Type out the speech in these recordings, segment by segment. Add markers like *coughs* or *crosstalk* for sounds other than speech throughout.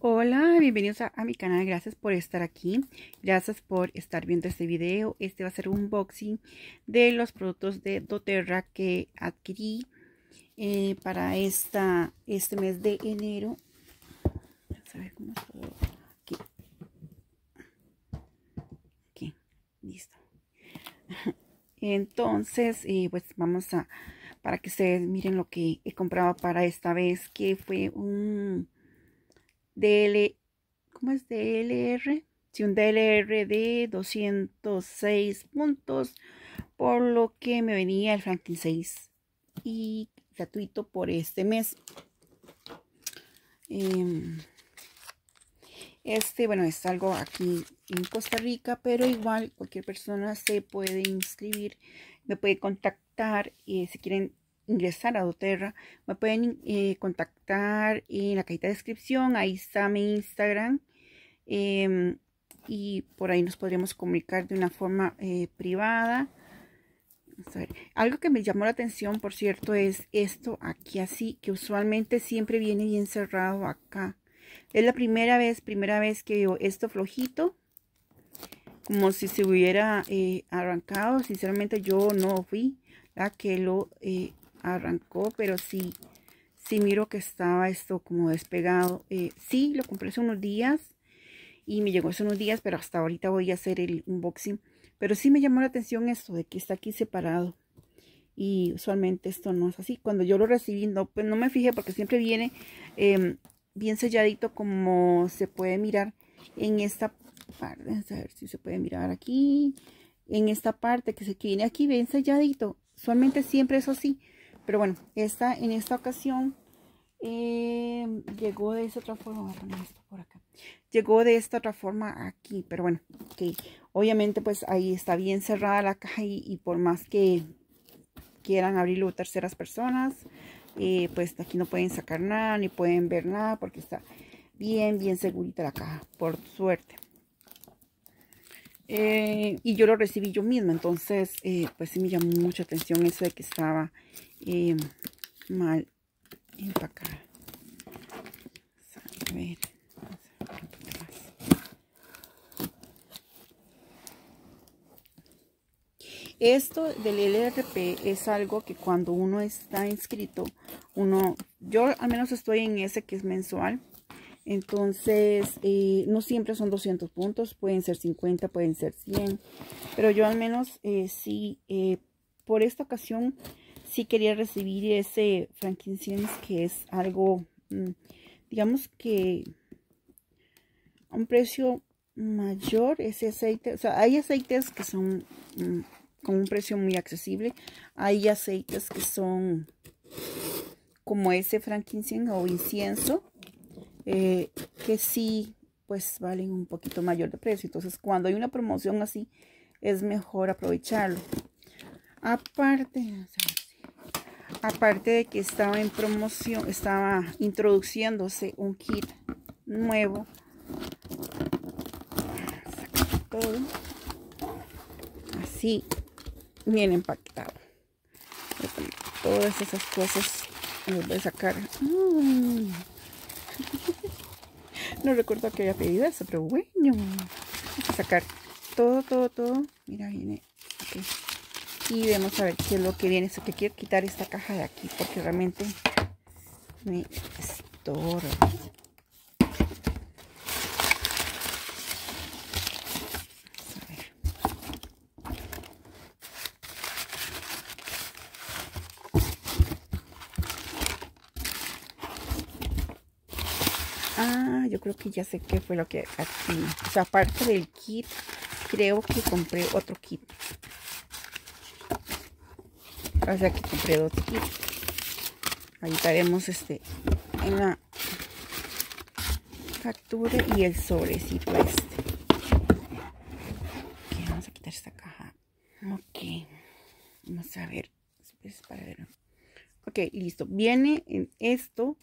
Hola, bienvenidos a, mi canal, gracias por estar aquí, gracias por estar viendo este video. Este va a ser un unboxing de los productos de doTERRA que adquirí eh, para esta, este mes de enero. Vamos a ver cómo es aquí. listo. Entonces, eh, pues vamos a, para que ustedes miren lo que he comprado para esta vez, que fue un DL, ¿cómo es DLR? Sí, un DLR de 206 puntos, por lo que me venía el Franklin 6 y gratuito por este mes. Em, este, bueno, es algo aquí en Costa Rica, pero igual cualquier persona se puede inscribir, me puede contactar y eh, si quieren ingresar a doTERRA, me pueden eh, contactar en la cajita de descripción, ahí está mi Instagram. Em, y por ahí nos podríamos comunicar de una forma eh, privada. algo que me llamó la atención, por cierto, es esto aquí así, que usualmente siempre viene bien cerrado acá. Es la primera vez, primera vez que veo esto flojito, como si se hubiera eh, arrancado. Sinceramente yo no fui la que lo eh, arrancó, pero sí, sí miro que estaba esto como despegado. Eh, sí, lo compré hace unos días y me llegó hace unos días, pero hasta ahorita voy a hacer el unboxing. Pero sí me llamó la atención esto de que está aquí separado. Y usualmente esto no es así. Cuando yo lo recibí, no, pues no me fijé porque siempre viene em, bien selladito como se puede mirar en esta parte. A si se puede mirar aquí. En esta parte que se que viene aquí bien selladito. Usualmente siempre es así. Pero bueno, esta, en esta ocasión eh, llegó de esta otra forma. por Llegó de esta otra forma aquí. Pero bueno, que obviamente pues ahí está bien cerrada la caja y, por más que quieran abrirlo terceras personas, eh, pues aquí no pueden sacar nada ni pueden ver nada porque está bien, bien segurita la caja, por suerte. Eh, y yo lo recibí yo misma, entonces eh, pues sí me llamó mucha atención eso de que estaba eh, mal empacada. Esto del LRP es algo que cuando uno está inscrito, uno, yo al menos estoy en ese que es mensual, entonces, eh, no siempre son 200 puntos, pueden ser 50, pueden ser 100, pero yo al menos eh, sí, eh, por esta ocasión sí quería recibir ese frankincense que es algo, mm, digamos que a un precio mayor ese aceite. O sea, hay aceites que son mm, con un precio muy accesible. Hay aceites que son como ese frankincense o incienso eh, que sí, pues valen un poquito mayor de precio. Entonces, cuando hay una promoción así, es mejor aprovecharlo. Aparte, aparte de que estaba en promoción, estaba introduciéndose un kit nuevo. Así, bien empaquetado. Todas esas cosas voy a sacar. Mm. *laughs* no recuerdo que había pedido eso, pero bueno. Vamos a sacar todo, todo, todo. Mira, viene. Y vemos a ver qué es lo que viene. Eso que quiero quitar esta caja de aquí porque realmente me estorba. creo que ya sé qué fue lo que aquí, o sea, aparte del kit, creo que compré otro kit. O sea, que compré dos kit Ahí estaremos este, en la factura y el sobrecito este. Ok, vamos a quitar esta caja. Ok, vamos a ver, es para ver. Ok, listo. Viene en esto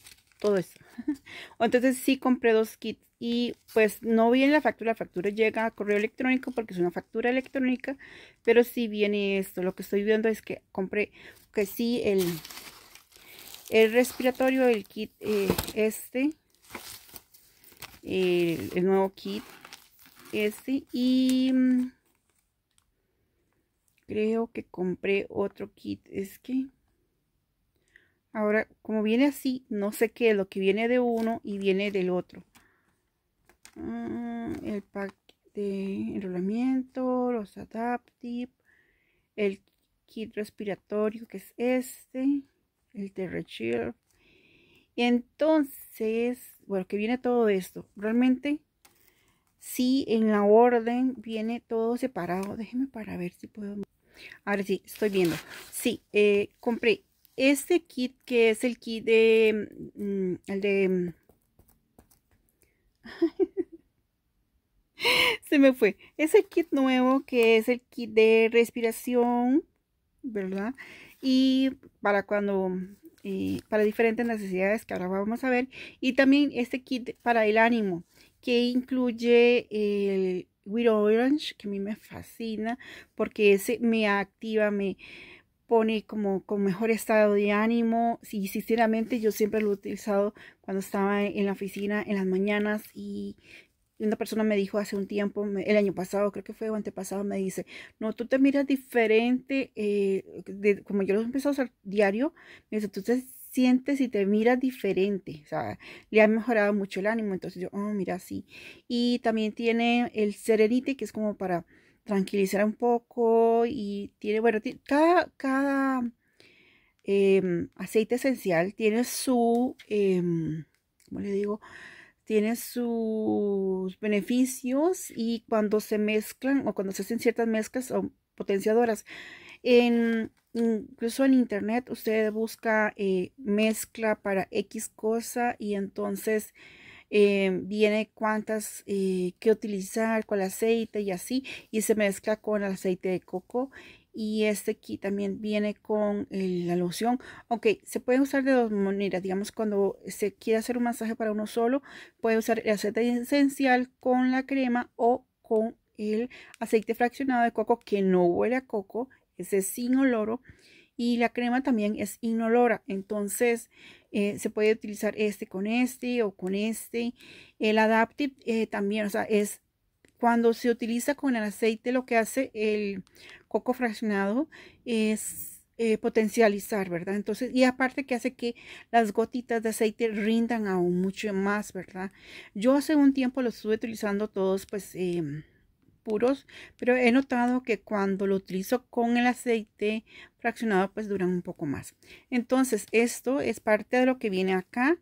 todo eso. *laughs* Entonces sí compré dos kits y pues no viene la factura, la factura llega a correo electrónico porque es una factura electrónica, pero sí viene esto. Lo que estoy viendo es que compré, que sí, el, el respiratorio, el kit eh, este, el, nuevo kit este y mm, creo que compré otro kit, es que Ahora, como viene así, no sé qué es lo que viene de uno y viene del otro. Ah, el pack de enrolamiento, los adaptive, el kit respiratorio que es este, el Terrechir. Y entonces, bueno, que viene todo esto. Realmente, sí, en la orden viene todo separado. Déjeme para ver si puedo. Ahora sí, estoy viendo. Sí, eh, compré este kit que es el kit de... Mm, mm, el de... *laughs* Se me fue. ese kit nuevo que es el kit de respiración, ¿verdad? Y para cuando... Eh, para diferentes necesidades que ahora vamos a ver. Y también este kit para el ánimo que incluye el Weird Orange, que a mí me fascina porque ese me activa, me, pone como con mejor estado de ánimo. Sí, sinceramente yo siempre lo he utilizado cuando estaba en la oficina en las mañanas y una persona me dijo hace un tiempo, el año pasado, creo que fue o antepasado, me dice, no, tú te miras diferente, eh, como yo lo he empezado a usar diario, me dice, tú te sientes y te miras diferente, o sea, le ha mejorado mucho el ánimo, entonces yo, oh, mira, sí. Y también tiene el serenite, que es como para tranquilizar un poco y tiene, bueno, cada, cada em, aceite esencial tiene su, em, como le digo? Tiene sus beneficios y cuando se mezclan o cuando se hacen ciertas mezclas o potenciadoras, en, incluso en internet usted busca eh, mezcla para X cosa y entonces eh, viene cuántas eh, que utilizar, el aceite y así, y se mezcla con el aceite de coco. Y este aquí también viene con eh, la loción. Ok, se puede usar de dos maneras. Digamos, cuando se quiere hacer un masaje para uno solo, puede usar el aceite esencial con la crema o con el aceite fraccionado de coco que no huele a coco, ese sin oloro y la crema también es inolora, entonces eh, se puede utilizar este con este o con este. El Adaptive eh, también, o sea, es cuando se utiliza con el aceite lo que hace el coco fraccionado es eh, potencializar, ¿verdad? Entonces, y aparte que hace que las gotitas de aceite rindan aún mucho más, ¿verdad? Yo hace un tiempo lo estuve utilizando todos, pues... Em, puros, pero he notado que cuando lo utilizo con el aceite fraccionado, pues duran un poco más. Entonces, esto es parte de lo que viene acá.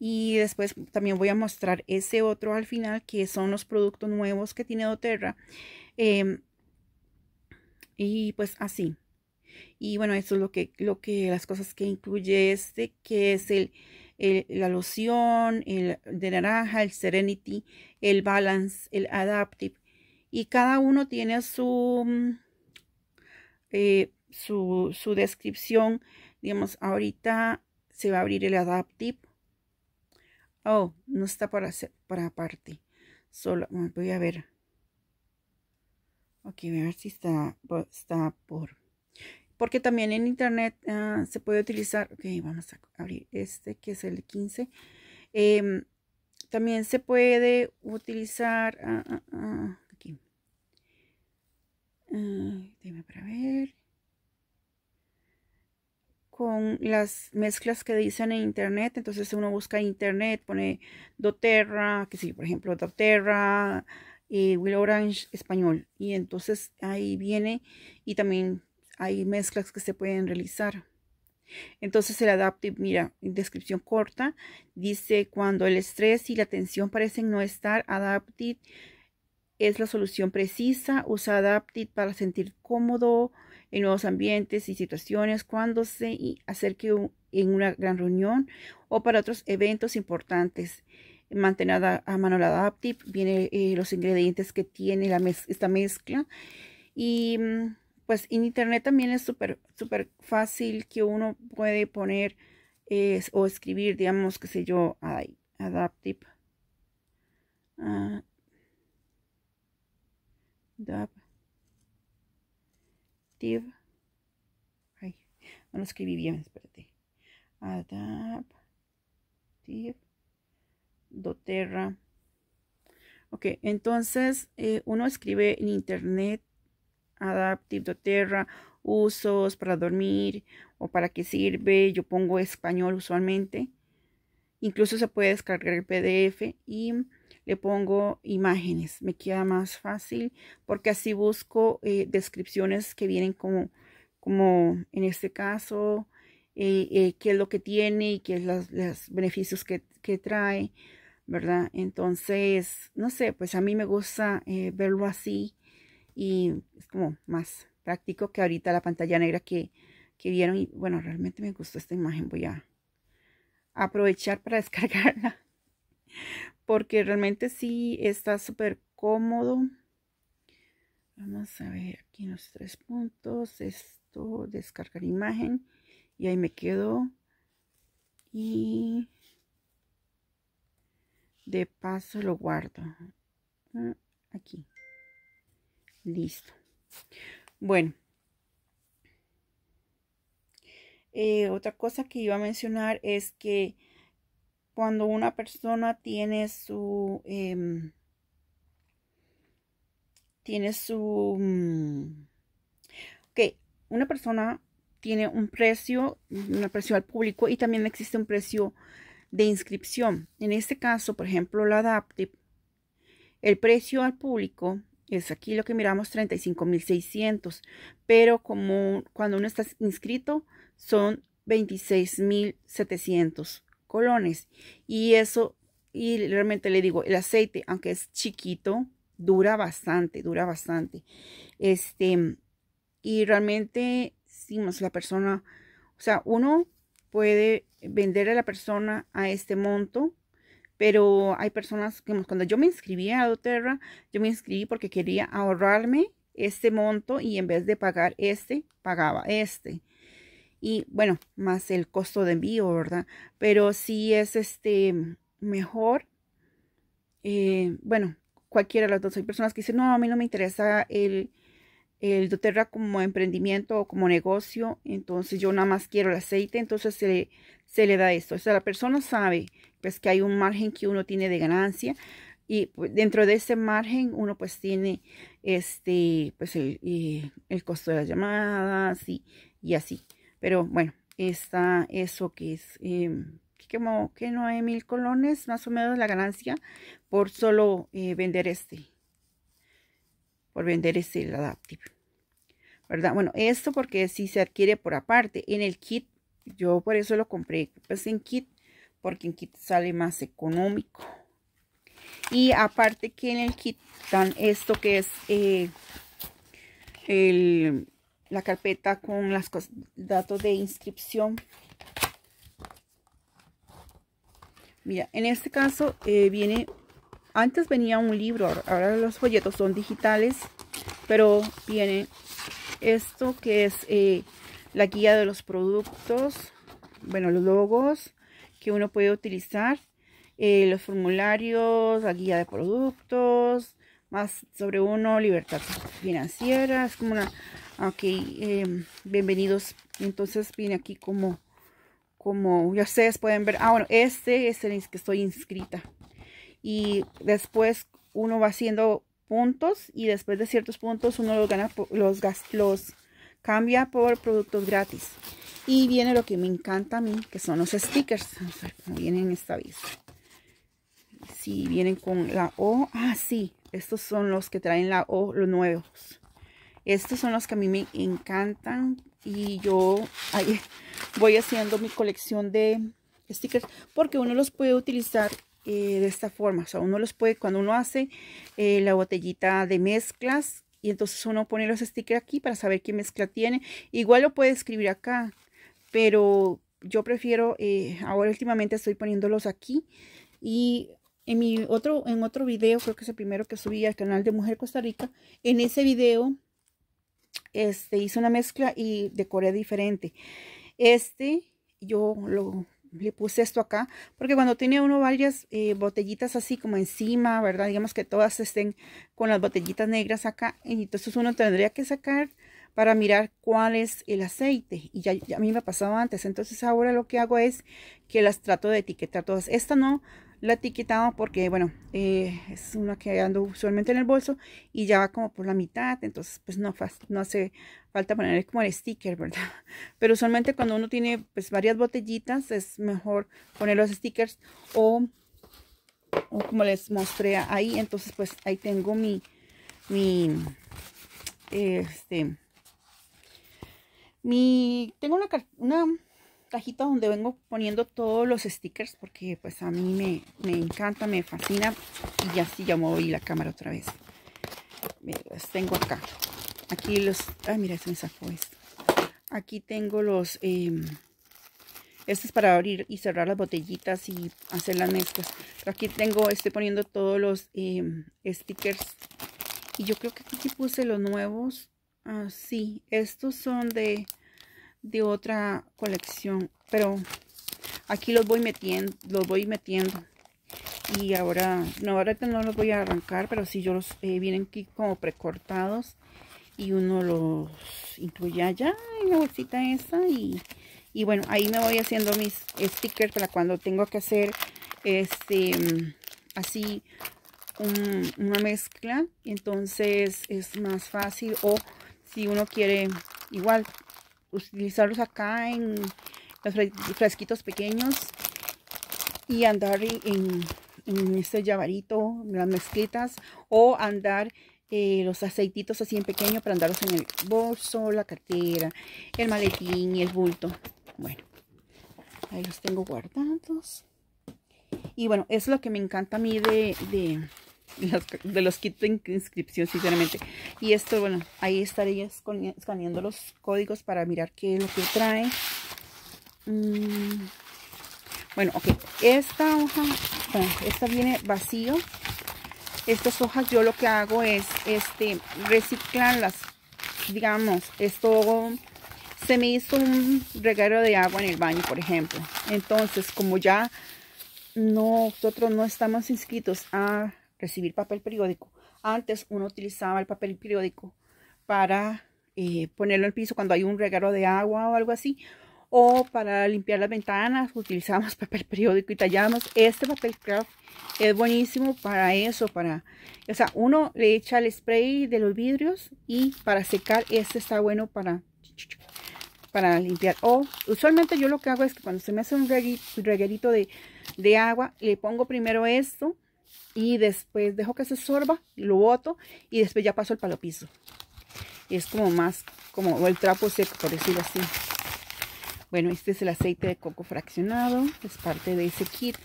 Y después también voy a mostrar ese otro al final, que son los productos nuevos que tiene doTERRA. Em, y pues así. Y bueno, eso es lo que, lo que las cosas que incluye este, que es el, el, la loción, el de naranja, el Serenity, el Balance, el Adaptive, y cada uno tiene mm, eh, su, su, descripción. Digamos, ahorita se va a abrir el Adaptive. Oh, no está para, para aparte. Solo voy a ver. Ok, voy a ver si está, está por... Porque también en internet ah, se puede utilizar... Ok, vamos a abrir este que es el 15. Em, también se puede utilizar... Ah, ah, dime para ver. Con las mezclas que dicen en internet, entonces uno busca internet, pone doTERRA, que sí, por ejemplo, doTERRA, y eh, Willow Orange español. Y entonces ahí viene y también hay mezclas que se pueden realizar. Entonces el adaptive, mira, en descripción corta, dice cuando el estrés y la tensión parecen no estar, adaptive es la solución precisa, usa Adaptive para sentir cómodo en nuevos ambientes y situaciones cuando se acerque en una gran reunión o para otros eventos importantes. Mantenada a mano la Adaptive, vienen eh, los ingredientes que tiene esta mezcla. Y mm, pues en internet también es súper super fácil que uno puede poner o escribir, digamos, qué sé yo, Adaptive. Ah, Adaptiv, ay, no lo escribí bien, espérate, Adaptiv, doterra, ok, entonces eh, uno escribe en internet adaptive, doterra, usos para dormir o para qué sirve, yo pongo español usualmente, incluso se puede descargar el PDF y le pongo imágenes. Me queda más fácil porque así busco eh, descripciones que vienen como, como en este caso, eh, eh, qué es lo que tiene y qué es los beneficios que, que, trae, ¿verdad? Entonces, no sé, pues a mí me gusta verlo así y es como más práctico que ahorita la pantalla negra que, que vieron. Y bueno, realmente me gustó esta imagen. Voy a aprovechar para *laughs* descargarla porque realmente sí está súper cómodo. Vamos a ver aquí los tres puntos. Esto, descargar imagen. Y ahí me quedo. Y de paso lo guardo. Ah, aquí. Listo. Bueno. Eh, otra cosa que iba a mencionar es que cuando una persona tiene su, em, tiene su, mm, ok, una persona tiene un precio, un precio al público y también existe un precio de inscripción. En este caso, por ejemplo, la Adaptive, el precio al público es aquí lo que miramos 35.600, pero como cuando uno está inscrito son 26.700 colones. Y eso, y realmente le digo, el aceite, aunque es chiquito, dura bastante, dura bastante. Este, y realmente, si más la persona, o sea, uno puede vender a la persona a este monto, pero hay personas que cuando yo me inscribí a doTERRA, yo me inscribí porque quería ahorrarme este monto y en vez de pagar este, pagaba este y bueno, más el costo de envío, ¿verdad? Pero si es este mejor, eh, bueno, cualquiera de las dos. Hay personas que dicen, no, a mí no me interesa el, el doTERRA como emprendimiento o como negocio, entonces yo nada más quiero el aceite, entonces se le, se le da esto. O sea, la persona sabe pues que hay un margen que uno tiene de ganancia y pues, dentro de ese margen uno pues tiene este pues el, eh, costo de las llamadas y, y así. Pero bueno, está eso que es, em, que como que mil colones, más o menos la ganancia por solo eh, vender este, por vender este el adaptive. ¿Verdad? Bueno, esto porque si se adquiere por aparte en el kit, yo por eso lo compré pues en kit, porque en kit sale más económico. Y aparte que en el kit dan esto que es eh, el la carpeta con los datos de inscripción. Mira, en este caso eh, viene, antes venía un libro, ahora los folletos son digitales, pero viene esto que es eh, la guía de los productos, bueno, los logos que uno puede utilizar, eh, los formularios, la guía de productos, más sobre uno, libertad financiera, es como una Ok, em, bienvenidos. Entonces viene aquí como, como ya ustedes pueden ver. Ah, bueno, este es el que estoy inscrita. Y después uno va haciendo puntos y después de ciertos puntos uno los, gana, los, los cambia por productos gratis. Y viene lo que me encanta a mí, que son los stickers. Vamos a ver cómo vienen esta vez. Si vienen con la O. Ah, sí. Estos son los que traen la O, los nuevos. Estos son los que a mí me encantan y yo ahí voy haciendo mi colección de stickers porque uno los puede utilizar eh, de esta forma. O sea, uno los puede, cuando uno hace eh, la botellita de mezclas y entonces uno pone los stickers aquí para saber qué mezcla tiene. Igual lo puede escribir acá, pero yo prefiero, eh, ahora últimamente estoy poniéndolos aquí y en mi otro, en otro video, creo que es el primero que subí al canal de Mujer Costa Rica, en ese video este, hice una mezcla y decoré diferente. Este, yo lo, le puse esto acá, porque cuando tiene uno varias eh, botellitas así como encima, ¿verdad? Digamos que todas estén con las botellitas negras acá, y entonces uno tendría que sacar para mirar cuál es el aceite. Y ya, a mí me ha pasado antes. Entonces ahora lo que hago es que las trato de etiquetar todas. Esta no, la etiquetado porque, bueno, eh, es una que ando usualmente en el bolso y ya va como por la mitad, entonces pues no, no hace falta ponerle como el sticker, ¿verdad? *laughs* Pero usualmente cuando uno tiene pues varias botellitas es mejor poner los stickers o, o como les mostré ahí, entonces pues ahí tengo mi, mi, este, mi, tengo una, una cajita donde vengo poniendo todos los stickers porque pues a mí me, me encanta, me fascina y ya sí ya moví la cámara otra vez. tengo acá. Aquí los... Ay, mira, se me sacó esto. Aquí tengo los... Em, estos es para abrir y cerrar las botellitas y hacer las mezclas. aquí tengo, estoy poniendo todos los em, stickers. Y yo creo que aquí puse los nuevos. así ah, estos son de de otra colección. Pero aquí los voy metiendo, los voy metiendo. Y ahora, no, ahora no los voy a arrancar, pero si yo los eh, vienen aquí como precortados. Y uno los incluye allá en la bolsita esa. Y, bueno, ahí me voy haciendo mis stickers para cuando tengo que hacer este así una mezcla entonces es más fácil o si uno quiere igual utilizarlos acá en los fresquitos pequeños y andar en, este llavarito, las mezquitas. o andar eh, los aceititos así en pequeño para andarlos en el bolso, la cartera, el maletín y el bulto. Bueno, ahí los tengo guardados. Y bueno, es lo que me encanta a mí de de los kits de inscripción, sinceramente. Y esto, bueno, ahí estaré escaneando los códigos para mirar qué es lo que trae. Mm, bueno, ok. Esta hoja, esta viene vacío. Estas hojas yo lo que hago es este, reciclarlas. Digamos, esto se me hizo un reguero de agua en el baño, por ejemplo. Entonces, como ya no, nosotros no estamos inscritos a recibir papel periódico. Antes uno utilizaba el papel periódico para eh, ponerlo en el piso cuando hay un regalo de agua o algo así. O para limpiar las ventanas utilizamos *laughs* papel periódico y tallamos. Este papel craft es buenísimo para eso. Para, o sea, uno le echa el spray de los vidrios y para secar este está bueno para para limpiar. O usualmente yo lo que hago es que cuando se me hace un reguerito de, de agua, le pongo primero esto y después dejo que se sorba, lo boto y después ya paso el palo es como más, como el trapo seco, por decirlo así. Bueno, este es el aceite de coco fraccionado, es parte de ese kit.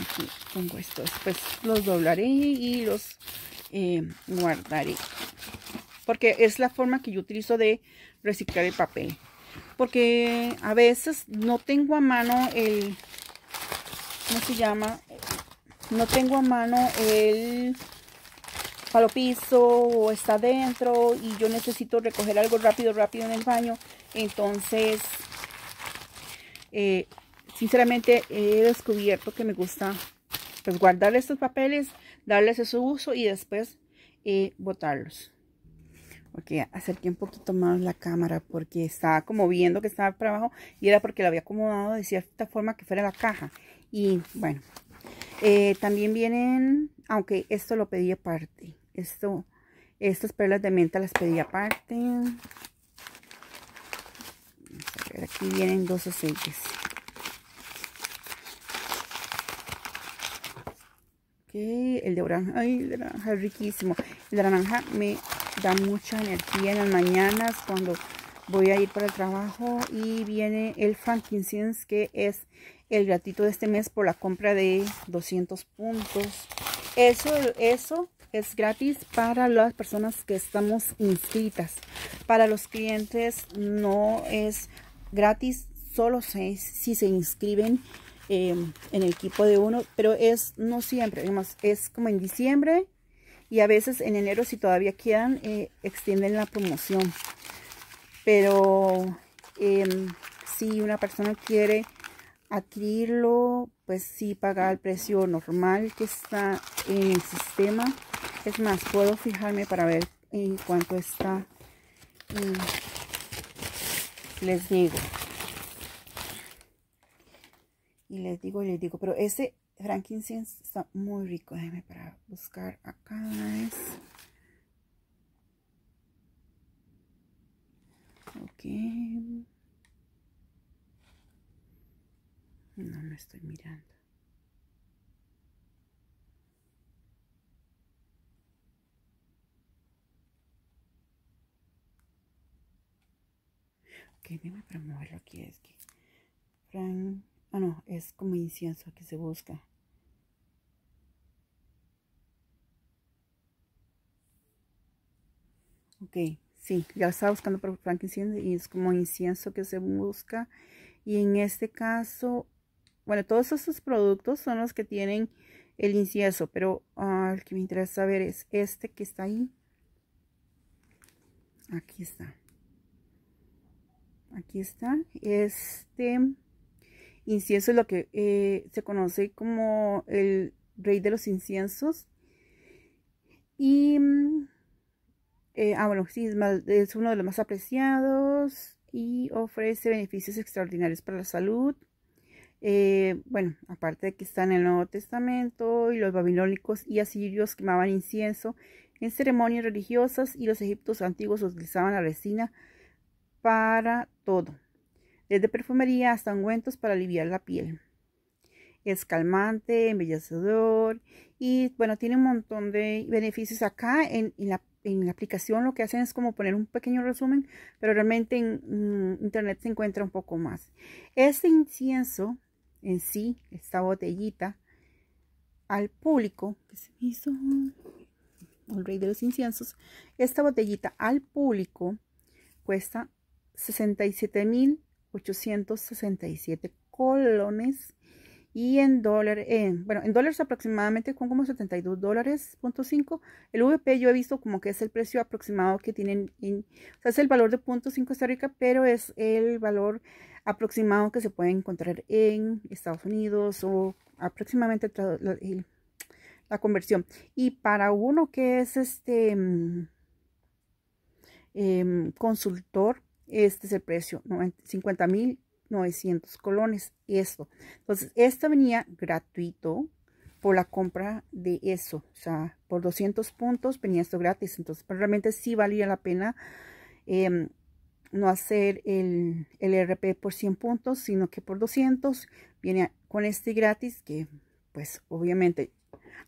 Aquí pongo esto Después pues, los doblaré y los eh, guardaré. Porque es la forma que yo utilizo de reciclar el papel porque a veces no tengo a mano el, ¿cómo se llama? No tengo a mano el palo piso o está dentro y yo necesito recoger algo rápido, rápido en el baño. Entonces, eh, sinceramente he descubierto que me gusta pues, guardar estos papeles, darles su uso y después eh, botarlos porque acerqué un poquito más la cámara porque estaba como viendo que estaba para abajo y era porque lo había acomodado de cierta forma que fuera la caja y bueno eh, también vienen aunque esto lo pedí aparte esto estas perlas de menta las pedí aparte aquí vienen dos aceites ok el de naranja ay el de naranja es riquísimo el de naranja me da mucha energía en las mañanas cuando voy a ir para el trabajo y viene el frankincense que es el gratuito de este mes por la compra de 200 puntos eso eso es gratis para las personas que estamos inscritas para los clientes no es gratis solo se, si se inscriben eh, en el equipo de uno pero es no siempre además es como en diciembre y a veces en enero si todavía quedan eh, extienden la promoción pero em, si una persona quiere adquirirlo pues sí pagar el precio normal que está en el sistema es más puedo fijarme para ver en cuánto está y les digo y les digo les digo pero ese frankincense está muy rico. Déjenme para buscar acá. Ok. No me estoy mirando. Ok, dime para moverlo aquí. Es que Frank. Ah, no, es como incienso que se busca. Ok, sí, ya estaba buscando por frankincense y es como incienso que se busca. Y en este caso, bueno, todos estos productos son los que tienen el incienso, pero ah, el que me interesa saber es este que está ahí. Aquí está. Aquí está. Este incienso es lo que eh, se conoce como el rey de los inciensos. Y mm, eh, ah, bueno, sí, es, uno de los más apreciados y ofrece beneficios extraordinarios para la salud. Eh, bueno, aparte de que está en el Nuevo Testamento y los babilónicos y asirios quemaban incienso en ceremonias religiosas y los egiptos antiguos utilizaban la resina para todo, desde perfumería hasta ungüentos para aliviar la piel. Es calmante, embellecedor y bueno, tiene un montón de beneficios acá en, en la en la aplicación lo que hacen es como poner un pequeño resumen, pero realmente en mm, internet se encuentra un poco más. Este incienso en sí, esta botellita, al público, que se hizo el rey de los inciensos, esta botellita al público cuesta 67.867 colones y en dólar, bueno, en dólares aproximadamente con como 72 dólares, El VP yo he visto como que es el precio aproximado que tienen, en, o sea, es el valor de punto 5 Costa Rica, pero es el valor aproximado que se puede encontrar en Estados Unidos o aproximadamente la, conversión. Y para uno que es este mm, em, consultor, este es el precio, 50 mil 900 colones. Eso. Entonces, esto venía gratuito por la compra de eso. O sea, por 200 puntos venía esto gratis. Entonces, realmente sí valía la pena em, no hacer el, el, e RP por 100 puntos, sino que por 200 viene con este gratis que, pues, obviamente,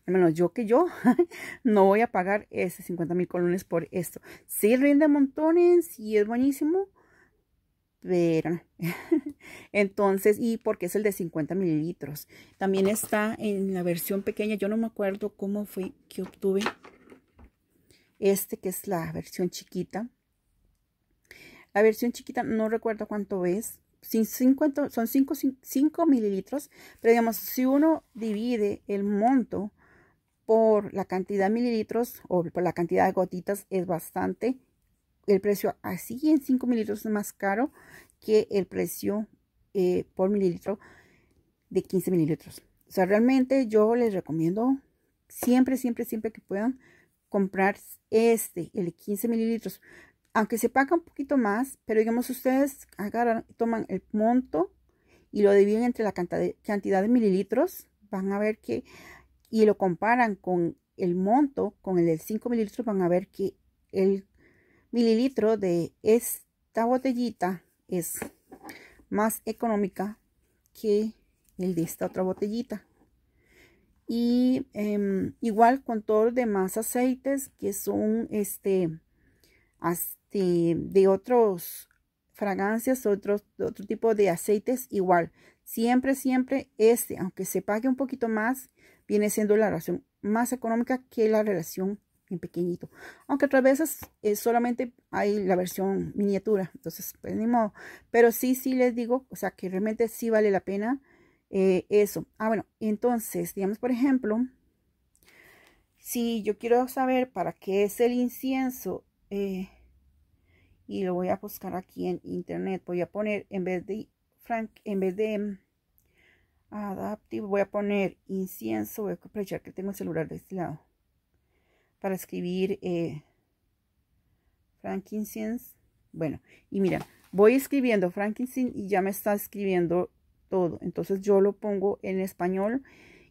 al menos yo que yo, *laughs* no voy a pagar ese 50 mil colones por esto. Sí rinde montones y es buenísimo, pero *laughs* entonces y porque es el de 50 mililitros también está en la versión pequeña yo no me acuerdo cómo fue que obtuve este que es la versión chiquita la versión chiquita no recuerdo cuánto es sin 50, son 5 mililitros pero digamos si uno divide el monto por la cantidad de mililitros o por la cantidad de gotitas es bastante el precio así en 5 mililitros es más caro que el precio eh, por mililitro de 15 mililitros. O sea, realmente yo les recomiendo siempre, siempre, siempre que puedan comprar este, el de 15 mililitros. Aunque se paga un poquito más, pero digamos ustedes agarran, toman el monto y lo dividen entre la cantidad de mililitros, van a ver que, y lo comparan con el monto, con el de 5 mililitros, van a ver que el mililitro de esta botellita es más económica que el de esta otra botellita y em, igual con todos los demás aceites que son este, este de otros fragancias otros otro tipo de aceites igual siempre siempre este aunque se pague un poquito más viene siendo la relación más económica que la relación pequeñito. Aunque otras veces eh, solamente hay la versión miniatura, entonces pues ni modo. Pero sí, sí les digo, o sea, que realmente sí vale la pena eh, eso. Ah, bueno, entonces, digamos por ejemplo, si yo quiero saber para qué es el incienso, eh, y lo voy a buscar aquí en internet, voy a poner en vez de Frank, en vez de mm, adaptivo, voy a poner incienso, voy a aprovechar que tengo el celular de este lado para escribir eh, frankincense. Bueno, y mira, voy escribiendo frankincense y ya me está escribiendo todo. Entonces yo lo pongo en español.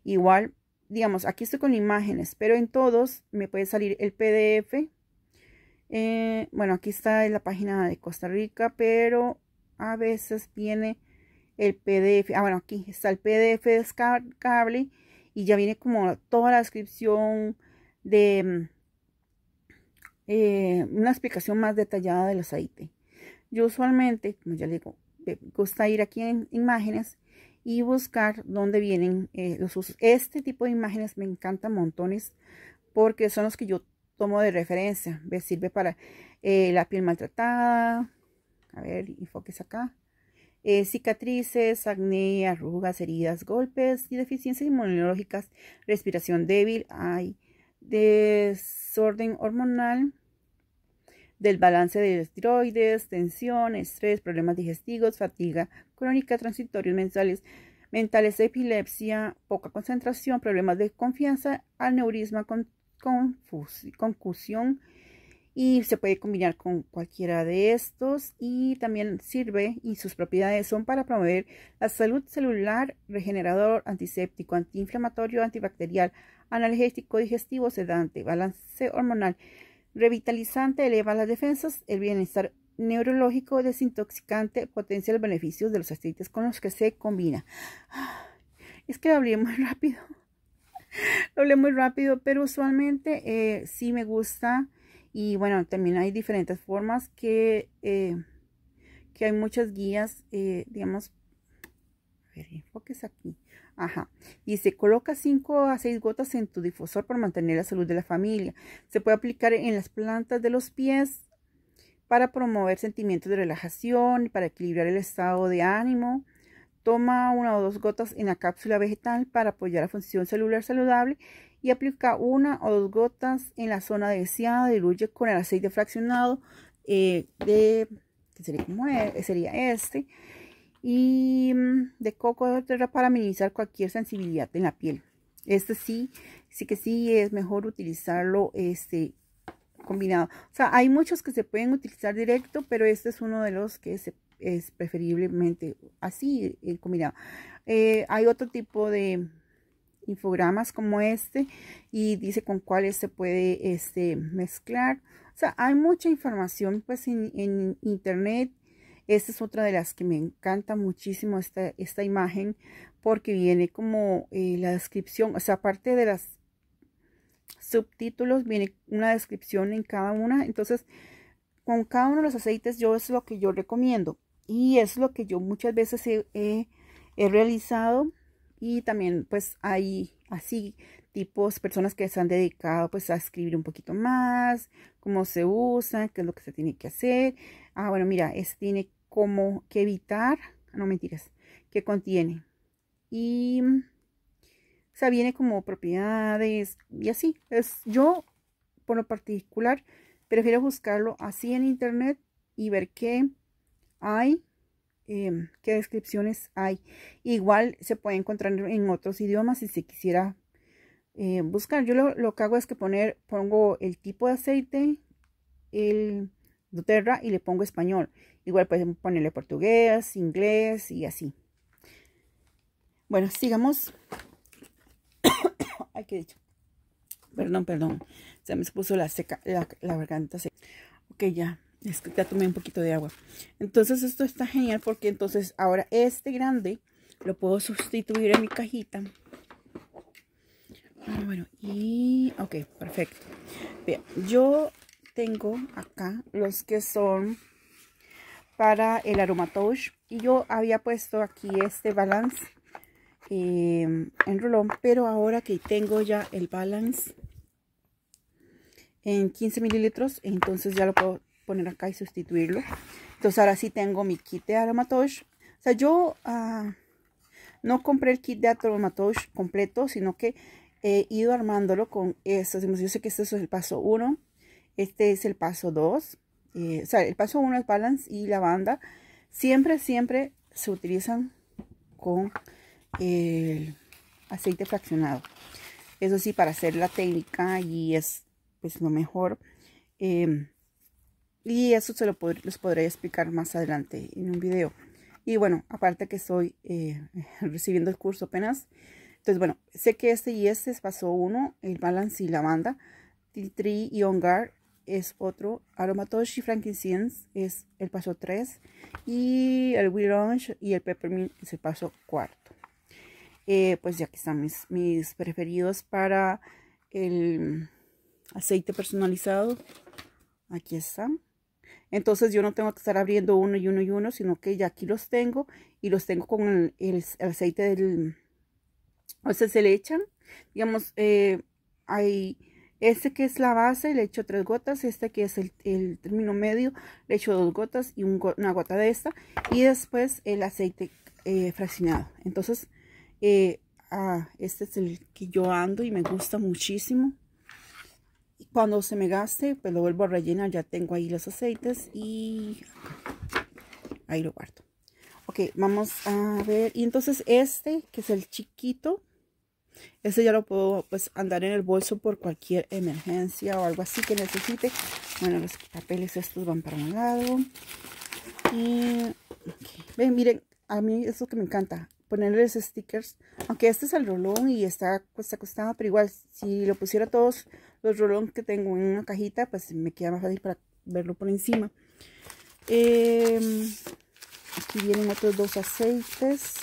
Igual, digamos, aquí estoy con imágenes, pero en todos me puede salir el PDF. Eh, bueno, aquí está en la página de Costa Rica, pero a veces viene el PDF. Ah, bueno, aquí está el PDF descargable y ya viene como toda la descripción, de eh, una explicación más detallada del aceite. Yo usualmente, como ya digo, me gusta ir aquí en imágenes y buscar dónde vienen eh, los usos. Este tipo de imágenes me encantan montones porque son los que yo tomo de referencia. Me sirve para eh, la piel maltratada. A ver, enfoques acá. cicatrices, acné, arrugas, heridas, golpes y deficiencias inmunológicas, respiración débil desorden hormonal, del balance de esteroides, tensión, estrés, problemas digestivos, fatiga crónica, transitorios mentales, mentales, epilepsia, poca concentración, problemas de confianza, aneurisma, con, concusión y se puede combinar con cualquiera de estos y también sirve y sus propiedades son para promover la salud celular, regenerador, antiséptico, antiinflamatorio, antibacterial, analgésico digestivo, sedante, balance hormonal, revitalizante, eleva las defensas, el bienestar neurológico, desintoxicante, potencia los beneficios de los aceites con los que se combina. Es que lo hablé muy rápido, *laughs* lo hablé muy rápido, pero usualmente eh, sí me gusta y bueno, también hay diferentes formas que, eh, que hay muchas guías, eh, digamos, a ver, enfoques aquí y se coloca 5 a 6 gotas en tu difusor para mantener la salud de la familia. Se puede aplicar en las plantas de los pies para promover sentimientos de relajación, para equilibrar el estado de ánimo. Toma una o dos gotas en la cápsula vegetal para apoyar la función celular saludable y aplica una o dos gotas en la zona deseada. Diluye con el aceite fraccionado eh, de, que sería, eh, sería este y mm, de coco de para minimizar cualquier sensibilidad en la piel. Este sí, sí que sí es mejor utilizarlo este combinado. O sea, hay muchos que se pueden utilizar directo, pero este es uno de los que es preferiblemente así, el eh, combinado. Eh, hay otro tipo de infogramas como este y dice con cuáles se puede este, mezclar. O sea, hay mucha información pues en internet esta es otra de las que me encanta muchísimo esta, esta imagen porque viene como eh, la descripción, o sea, aparte de los subtítulos, viene una descripción en cada una. Entonces, con cada uno de los aceites yo es lo que yo recomiendo y es lo que yo muchas veces he, realizado y también pues hay así tipos, personas que se han dedicado pues a escribir un poquito más, cómo se usa, qué es lo que se tiene que hacer. Ah, bueno, mira, es, tiene como que evitar, ah, no mentiras, que contiene. Y, mm, o sea, viene como propiedades y así. Es, yo, por lo particular, prefiero buscarlo así en internet y ver qué hay, em, qué descripciones hay. Igual se puede encontrar en otros idiomas si se quisiera eh, buscar. Yo lo, lo que hago es que poner, pongo el tipo de aceite, el Duterra y le pongo español. Igual pueden ponerle portugués, inglés y así. Bueno, sigamos. *coughs* Ay, qué dicho. Perdón, perdón. Se me puso la seca, la, garganta seca. Ok, ya. Es que ya tomé un poquito de agua. Entonces esto está genial porque entonces ahora este grande lo puedo sustituir en mi cajita. Ah, bueno, y... Ok, perfecto. Bien, yo tengo acá los que son para el aromatouche y yo había puesto aquí este balance em, en rolón pero ahora que tengo ya el balance en 15 mililitros entonces ya lo puedo poner acá y sustituirlo entonces ahora sí tengo mi kit de aromatouche o sea yo ah, no compré el kit de aromatouche completo sino que he ido armándolo con estos yo sé que este es el paso 1 este es el paso 2. Eh, o sea, el paso 1 es balance y lavanda. Siempre, siempre se utilizan con el eh, aceite fraccionado. Eso sí, para hacer la técnica y es pues lo mejor. Em, y eso se lo los podré explicar más adelante en un video. Y bueno, aparte que estoy eh, *laughs* recibiendo el curso apenas. Entonces, bueno, sé que este y este es paso 1, el balance y lavanda. Tiltree y Ongar es otro. Aromatoshi Frankincense es el paso 3. Y el Weird y el Peppermint es el paso cuarto. Eh, pues ya aquí están mis, preferidos para el aceite personalizado. Aquí están. Entonces yo no tengo que estar abriendo uno y uno y uno, sino que ya aquí los tengo y los tengo con el, aceite del... O sea, se le echan, digamos, eh, hay este que es la base le echo tres gotas, este que es el, término medio le echo dos gotas y una gota de esta y después el aceite eh, fraccionado. Entonces, eh, ah, este es el que yo ando y me gusta muchísimo. Cuando se me gaste, pues lo vuelvo a rellenar. Ya tengo ahí los aceites y ahí lo guardo. Ok, vamos a ver. Y entonces este, que es el chiquito, ese ya lo puedo pues andar en el bolso por cualquier emergencia o algo así que necesite. Bueno, los papeles estos van para un lado. Y, Ven, miren, a mí eso que me encanta, ponerles stickers. Aunque este es el rolón y está cuesta costado, pero igual si lo pusiera todos los rolón que tengo en una cajita, pues me queda más fácil para verlo por encima. Em, aquí vienen otros dos aceites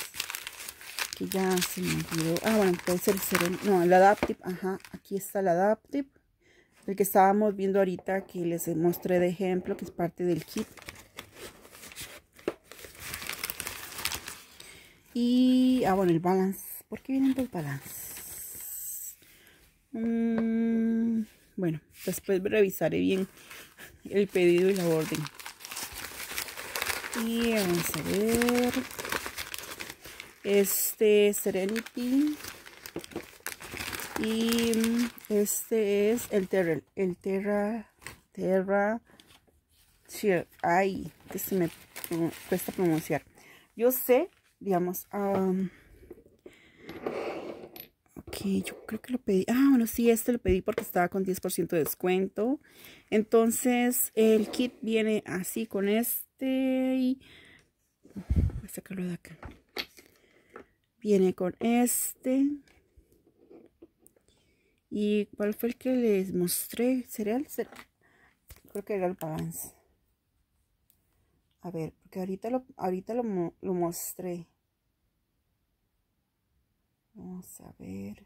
que ya se me olvidó. Ah, bueno, entonces el no, el adaptive, ajá, aquí está el adaptive, el que estábamos viendo ahorita que les mostré de ejemplo, que es parte del kit. Y, ah, bueno, el balance. ¿Por qué vienen dos balance? Mm, bueno, después revisaré bien el pedido y la orden. Y vamos a ver este Serenity y mm, este es el Terra el Terra Terra ay que se me cuesta pronunciar yo sé digamos ok yo creo que lo pedí ah bueno sí este lo pedí porque estaba con 10% de descuento entonces el kit viene así con este voy a sacarlo de acá Viene con este. ¿Y cuál fue el que les mostré? sería el Creo que era el balance. A ver, porque ahorita lo, ahorita lo, lo mostré. Vamos a ver.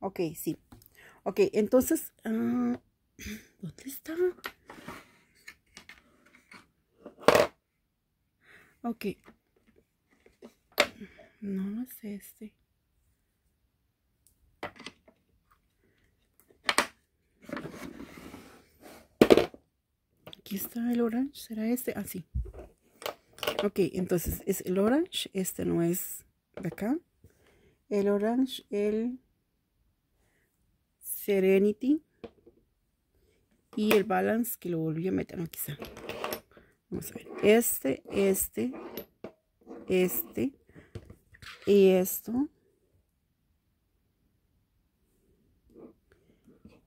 Ok, sí. Ok, entonces, ah, *clears throat* ¿dónde está? Ok. No, es este. Aquí está el orange. ¿Será este? Ah, sí. ok, entonces es el orange. Este no es de acá. El orange, el Serenity y el Balance que lo volví a meter quizá Vamos a ver. Este, este, este y esto.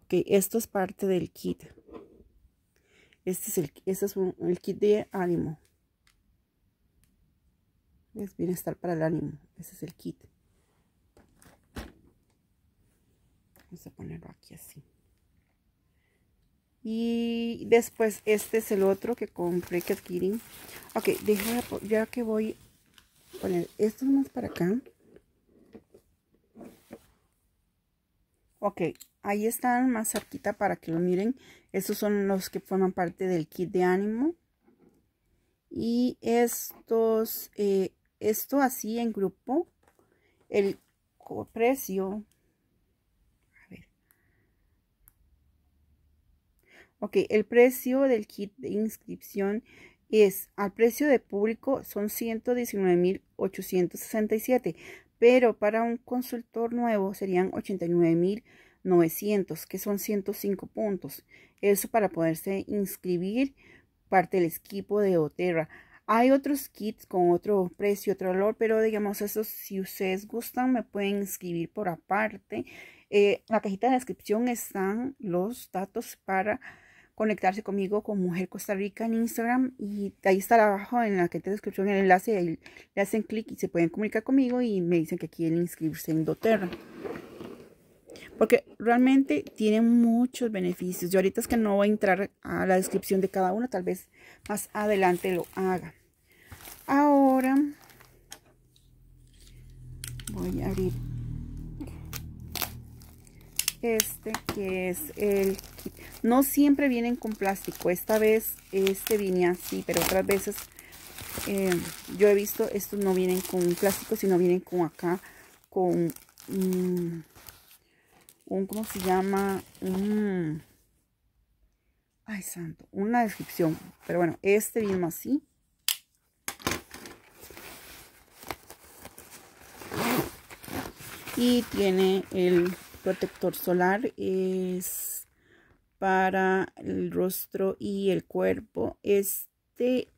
Ok, esto es parte del kit. Este es el, este es el kit de ánimo. Es bienestar para el ánimo. Ese es el kit. a ponerlo aquí así. Y después este es el otro que compré, que adquirí. Ok, deja, ya que voy a poner estos más para acá. Ok, ahí están más cerquita para que lo miren. Estos son los que forman parte del kit de ánimo. Y estos, eh, esto así en grupo, el precio Ok, el precio del kit de inscripción es al precio de público son 119.867, pero para un consultor nuevo serían 89.900, que son 105 puntos. Eso para poderse inscribir parte del equipo de Oterra. Hay otros kits con otro precio, otro valor, pero digamos, esos si ustedes gustan me pueden inscribir por aparte. en eh, la cajita de descripción están los datos para conectarse conmigo con Mujer Costa Rica en Instagram y ahí está abajo en la que te descripción el enlace, y le hacen clic y se pueden comunicar conmigo y me dicen que quieren inscribirse en doTERRA. Porque realmente tiene muchos beneficios. Yo ahorita es que no voy a entrar a la descripción de cada uno, tal vez más adelante lo haga. Ahora voy a abrir este que es el No siempre vienen con plástico. Esta vez este viene así, pero otras veces em, yo he visto estos no vienen con plástico, sino vienen con acá, con un, ¿cómo se llama? un ay, santo, una descripción. Pero bueno, este vino así. y tiene el protector solar es para el rostro y el cuerpo. Este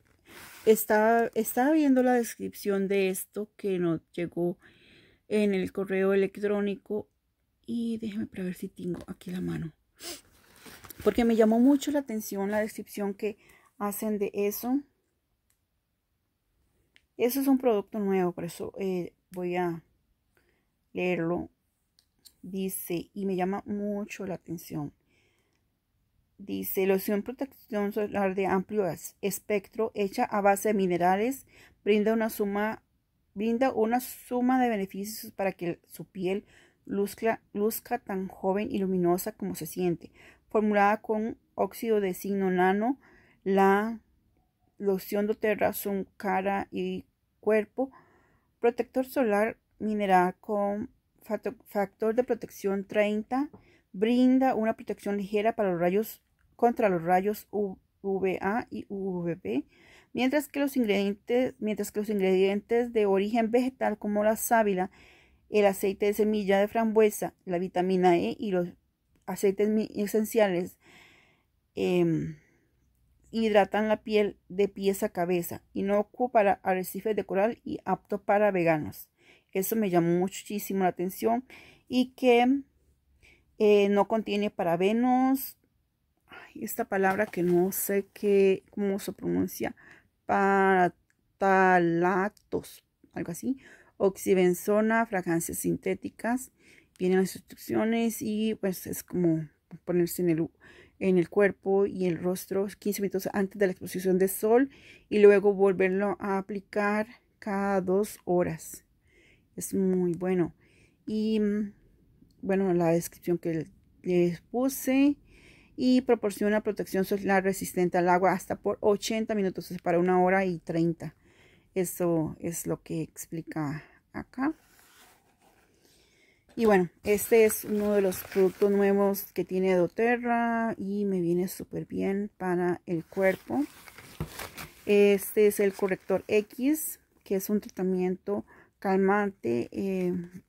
estaba, viendo la descripción de esto que nos llegó en el correo electrónico y déjeme para ver si tengo aquí la mano. Porque me llamó mucho la atención la descripción que hacen de eso. Eso es un producto nuevo, por eso eh, voy a leerlo Dice, y me llama mucho la atención. Dice, loción protección solar de amplio espectro hecha a base de minerales brinda una suma, brinda una suma de beneficios para que su piel luzca, luzca tan joven y luminosa como se siente. Formulada con óxido de signo nano, la loción terra, son cara y cuerpo, protector solar mineral con factor de protección 30 brinda una protección ligera para los rayos contra los rayos UVA y UVB, mientras que los ingredientes, mientras que los ingredientes de origen vegetal como la sábila, el aceite de semilla de frambuesa, la vitamina E y los aceites esenciales em, hidratan la piel de pies a cabeza y no arrecifes de coral y apto para veganos. Eso me llamó muchísimo la atención y que eh, no contiene parabenos. esta palabra que no sé qué, cómo se pronuncia, paratalatos, algo así. Oxibenzona, fragancias sintéticas. Vienen las instrucciones y pues es como ponerse en el, en el cuerpo y el rostro 15 minutos antes de la exposición de sol y luego volverlo a aplicar cada dos horas. Es muy bueno. Y mm, bueno, la descripción que les puse. Y proporciona protección solar resistente al agua hasta por 80 minutos, es para una hora y 30. Eso es lo que explica acá. Y bueno, este es uno de los productos nuevos que tiene doTERRA y me viene súper bien para el cuerpo. Este es el corrector X, que es un tratamiento calmante, em,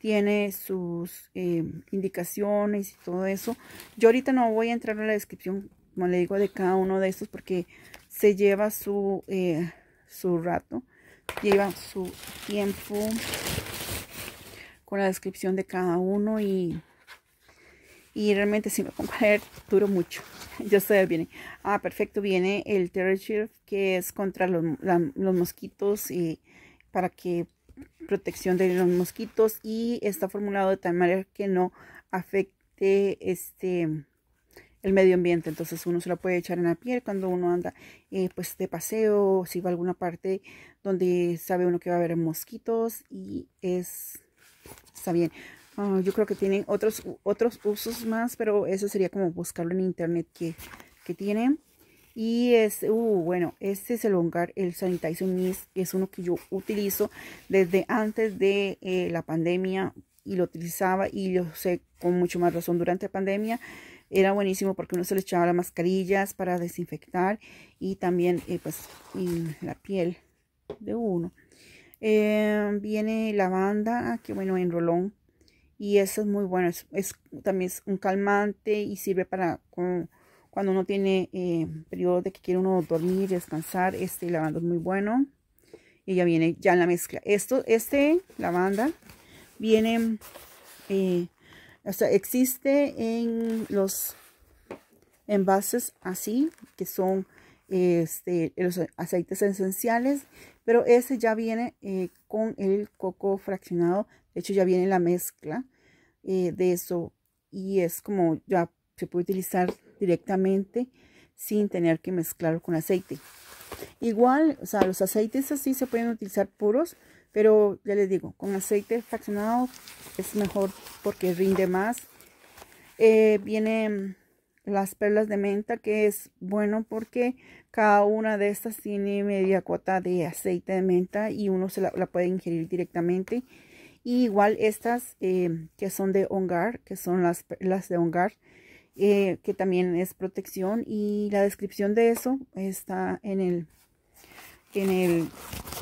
tiene sus em, indicaciones y todo eso. Yo ahorita no voy a entrar en la descripción, como le digo, de cada uno de estos porque se lleva su, eh, su rato, lleva su tiempo con la descripción de cada uno y, y realmente si me duro mucho. *laughs* ya sé viene. Ah, perfecto, viene el Terror que es contra los, los mosquitos y para que protección de los mosquitos y está formulado de tal manera que no afecte este el medio ambiente. Entonces uno se lo puede echar en la piel cuando uno anda eh, pues de paseo, o si va a alguna parte donde sabe uno que va a haber mosquitos y es está bien. Ah, yo creo que tienen otros, otros usos más, pero eso sería como buscarlo en internet que, que tienen. Y es, uh, bueno, este es el hongar, el sanitizer mist, es uno que yo utilizo desde antes de eh, la pandemia y lo utilizaba y lo sé con mucho más razón durante la pandemia. Era buenísimo porque uno se le echaba las mascarillas para desinfectar y también eh, pues la piel de uno. Em, viene lavanda, ah, que bueno, en rolón. Y eso es muy bueno. también es un calmante y sirve para con, cuando uno tiene eh, periodo de que quiere uno dormir, descansar, este lavando es muy bueno. Y ya viene ya en la mezcla. Esto, este lavanda viene, eh, o sea, existe en los envases así, que son este, los aceites esenciales, pero ese ya viene eh, con el coco fraccionado, de hecho ya viene la mezcla de eso y es como ya se puede utilizar directamente sin tener que mezclarlo con aceite. Igual, o sea, los aceites así se pueden utilizar puros, pero ya les digo, con aceite fraccionado es mejor porque rinde más. Eh, vienen las perlas de menta, que es bueno porque cada una de estas tiene media cuota de aceite de menta y uno se la, puede ingerir directamente. igual estas eh, que son de hongar que son las perlas de hongar eh, que también es protección y la descripción de eso está en el en el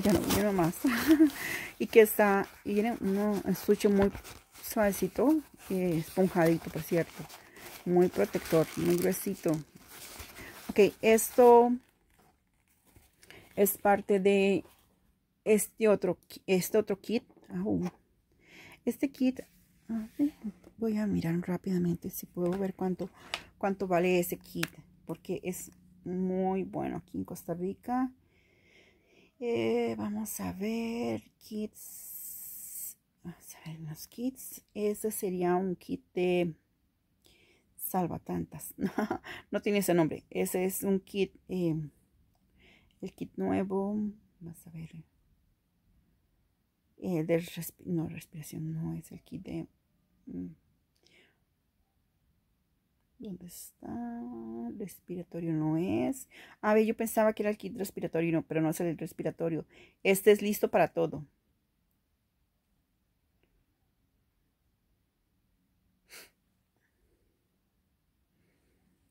ya no ya más *laughs* y que está y un estuche muy suavecito esponjadito por cierto muy protector muy gruesito ok esto es parte de este otro este otro kit ah, uh. este kit Voy a mirar rápidamente si puedo ver cuánto, cuánto vale ese kit. Porque es muy bueno aquí en Costa Rica. Eh, vamos a ver kits. Vamos a ver los kits. Ese sería un kit de salvatantas. *laughs* No, tiene ese nombre. Ese es un kit. Em, el kit nuevo. Vamos a ver. Eh, no, respiración no es el kit de... Mm, ¿Dónde está? Respiratorio no es. A ver, yo pensaba que era el kit respiratorio, pero no es el respiratorio. Este es listo para todo.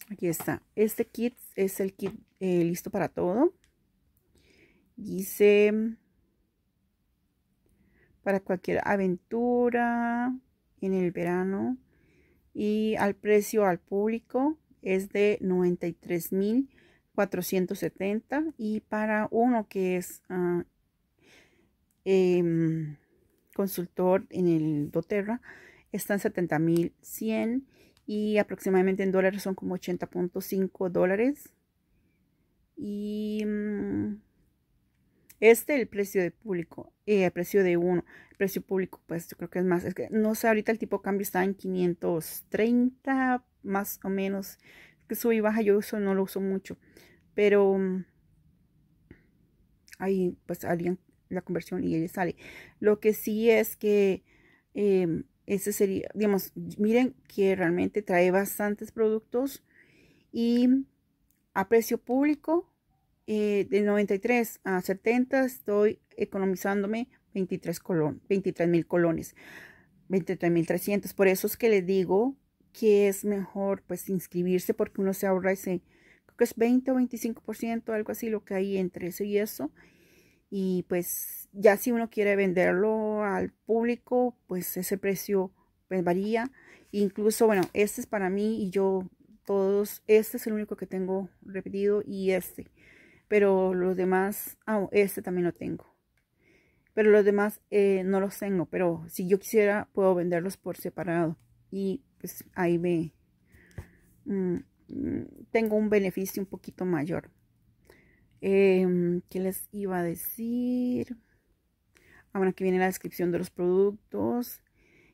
Aquí está. Este kit es el kit eh, listo para todo. Dice para cualquier aventura en el verano y al precio al público es de 93.470 y para uno que es ah, em, consultor en el doTERRA están 70.100 y aproximadamente en dólares son como 80.5 dólares y mm, este, el precio de público, eh, el precio de uno, el precio público, pues yo creo que es más. no sé, ahorita el tipo de cambio está en 530, más o menos. que sube y baja, yo uso, no lo uso mucho. Pero mm, ahí pues alguien la conversión y ella sale. Lo que sí es que em, ese sería, digamos, miren que realmente trae bastantes productos y a precio público eh, del 93 a 70 estoy economizándome 23 colon, 23 mil colones, 23 mil 300. Por eso es que les digo que es mejor pues inscribirse porque uno se ahorra ese, creo que es 20 o 25%, algo así lo que hay entre eso y eso. Y pues ya si uno quiere venderlo al público, pues ese precio pues, varía. Incluso, bueno, este es para mí y yo todos, este es el único que tengo repetido y este pero los demás, ah, este también lo tengo. Pero los demás eh, no los tengo, pero si yo quisiera puedo venderlos por separado. Y pues ahí me... Mm, mm, tengo un beneficio un poquito mayor. Em, ¿Qué les iba a decir? Ahora aquí viene la descripción de los productos.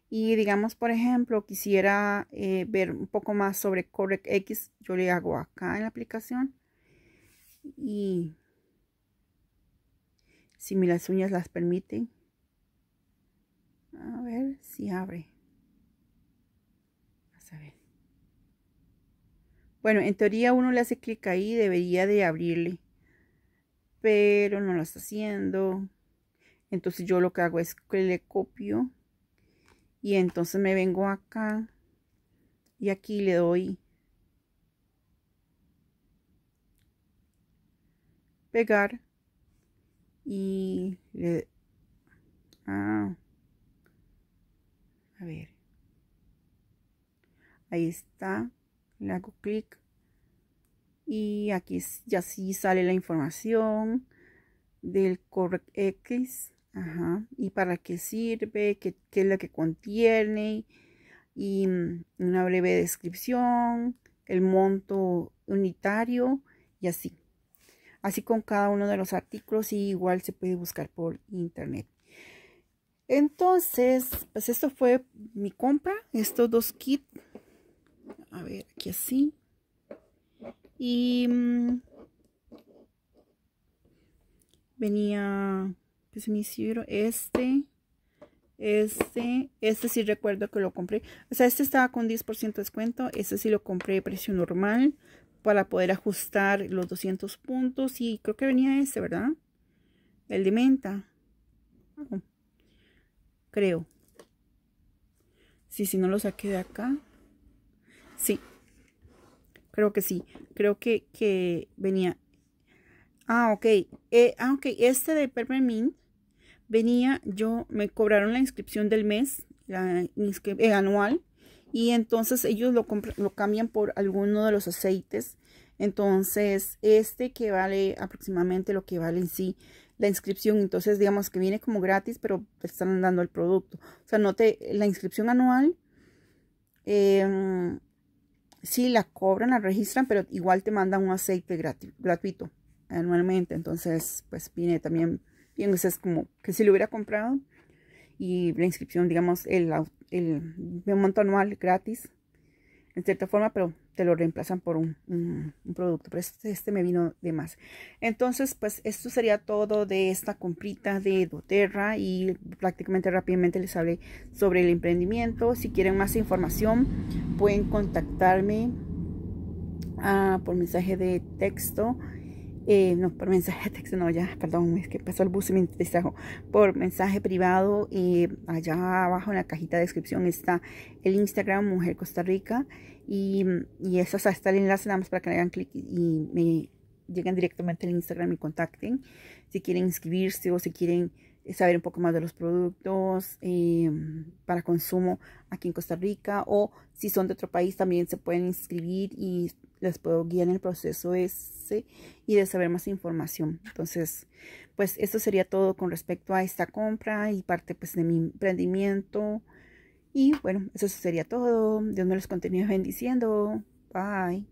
Y digamos, por ejemplo, quisiera eh, ver un poco más sobre CorrectX. Yo le hago acá en la aplicación y si las uñas las permiten. A ver si abre. Bueno, en teoría uno le hace clic ahí, debería de abrirle. Pero no lo está haciendo. Entonces yo lo que hago es que le copio. Y entonces me vengo acá. Y aquí le doy pegar y le... Ah, a ver. Ahí está. Le hago clic. Y aquí ya sí sale la información del CorrectX. Ajá. Y para qué sirve, qué, qué es lo que contiene. Y mm, una breve descripción, el monto unitario y así así con cada uno de los artículos y igual se puede buscar por internet. Entonces, pues esto fue mi compra, estos dos kits. A ver, aquí así. Y mm, venía, pues mi me este, este, este sí recuerdo que lo compré. O sea, este estaba con 10% de descuento. Este sí lo compré a precio normal para poder ajustar los 200 puntos. Y creo que venía ese, ¿verdad? El de menta. creo. Sí, si no lo saqué de acá. Sí. Creo que sí. Creo que, que venía. Ah, ok. Eh, ah, Este de Peppermint venía, yo, me cobraron la inscripción del mes, la inscripción eh, anual, y entonces ellos lo, lo cambian por alguno de los aceites. Entonces, este que vale aproximadamente lo que vale en sí la inscripción. Entonces, digamos que viene como gratis, pero te están dando el producto. O sea, no te, la inscripción anual, em, sí la cobran, la registran, pero igual te mandan un aceite gratis, gratuito anualmente. Entonces, pues viene también, entonces es como que si lo hubiera comprado y la inscripción, digamos, el, auto el, monto anual gratis, en cierta forma, pero te lo reemplazan por un, producto. Pero este, este, me vino de más. Entonces, pues esto sería todo de esta comprita de doTERRA y prácticamente rápidamente les hablé sobre el emprendimiento. Si quieren más información, pueden contactarme ah, por mensaje de texto eh, no, por mensaje de texto, no, ya, perdón, es que pasó el bus y me distrajo, por mensaje privado, eh, allá abajo en la cajita de descripción está el Instagram Mujer Costa Rica y, eso, o sea, está el enlace nada más para que le hagan clic y me lleguen directamente al Instagram y contacten si quieren inscribirse o si quieren saber un poco más de los productos eh, para consumo aquí en Costa Rica o si son de otro país también se pueden inscribir y les puedo guiar en el proceso ese y de saber más información. Entonces, pues esto sería todo con respecto a esta compra y parte pues de mi emprendimiento. Y bueno, eso sería todo. Dios me los continúe bendiciendo. Bye.